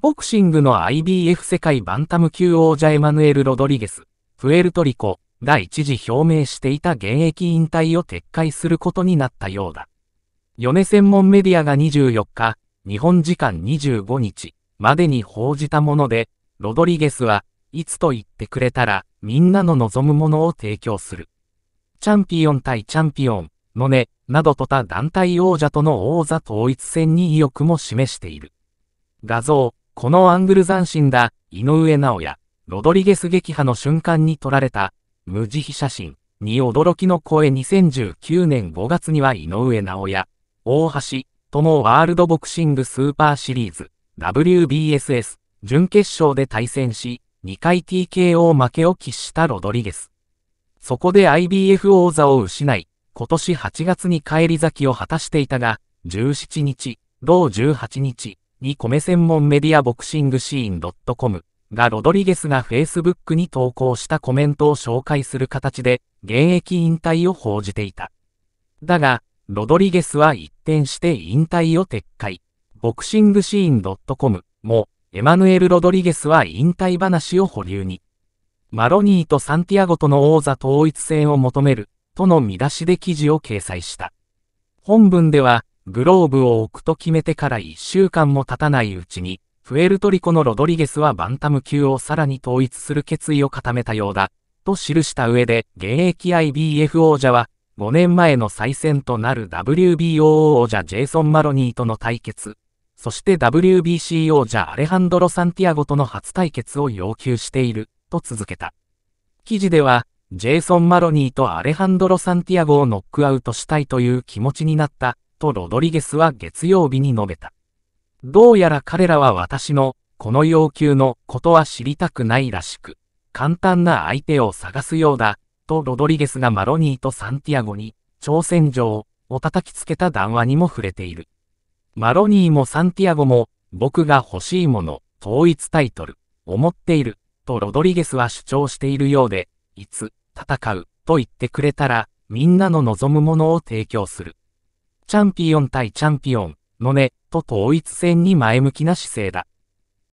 ボクシングの IBF 世界バンタム級王者エマヌエル・ロドリゲス、プエルトリコ、が一時表明していた現役引退を撤回することになったようだ。米専門メディアが24日、日本時間25日までに報じたもので、ロドリゲスはいつと言ってくれたらみんなの望むものを提供する。チャンピオン対チャンピオンのね、などと他団体王者との王座統一戦に意欲も示している。画像、このアングル斬新だ、井上直也、ロドリゲス撃破の瞬間に撮られた、無慈悲写真に驚きの声2019年5月には井上直也、大橋、ともワールドボクシングスーパーシリーズ、WBSS、準決勝で対戦し、2回 TKO 負けを喫したロドリゲス。そこで IBF 王座を失い、今年8月に返り咲きを果たしていたが、17日、同18日、2個専門メディアボクシングシーン .com がロドリゲスが Facebook に投稿したコメントを紹介する形で現役引退を報じていた。だが、ロドリゲスは一転して引退を撤回。ボクシングシーン .com もエマヌエル・ロドリゲスは引退話を保留に。マロニーとサンティアゴとの王座統一戦を求めるとの見出しで記事を掲載した。本文では、グローブを置くと決めてから1週間も経たないうちに、プエルトリコのロドリゲスはバンタム級をさらに統一する決意を固めたようだ、と記した上で、現役 IBF 王者は、5年前の再戦となる WBO 王者ジェイソン・マロニーとの対決、そして WBC 王者アレハンドロ・サンティアゴとの初対決を要求している、と続けた。記事では、ジェイソン・マロニーとアレハンドロ・サンティアゴをノックアウトしたいという気持ちになった、とロドリゲスは月曜日に述べた。どうやら彼らは私の、この要求のことは知りたくないらしく、簡単な相手を探すようだ、とロドリゲスがマロニーとサンティアゴに、挑戦状を叩きつけた談話にも触れている。マロニーもサンティアゴも、僕が欲しいもの、統一タイトル、思っている、とロドリゲスは主張しているようで、いつ、戦う、と言ってくれたら、みんなの望むものを提供する。チャンピオン対チャンピオンのね、と統一戦に前向きな姿勢だ。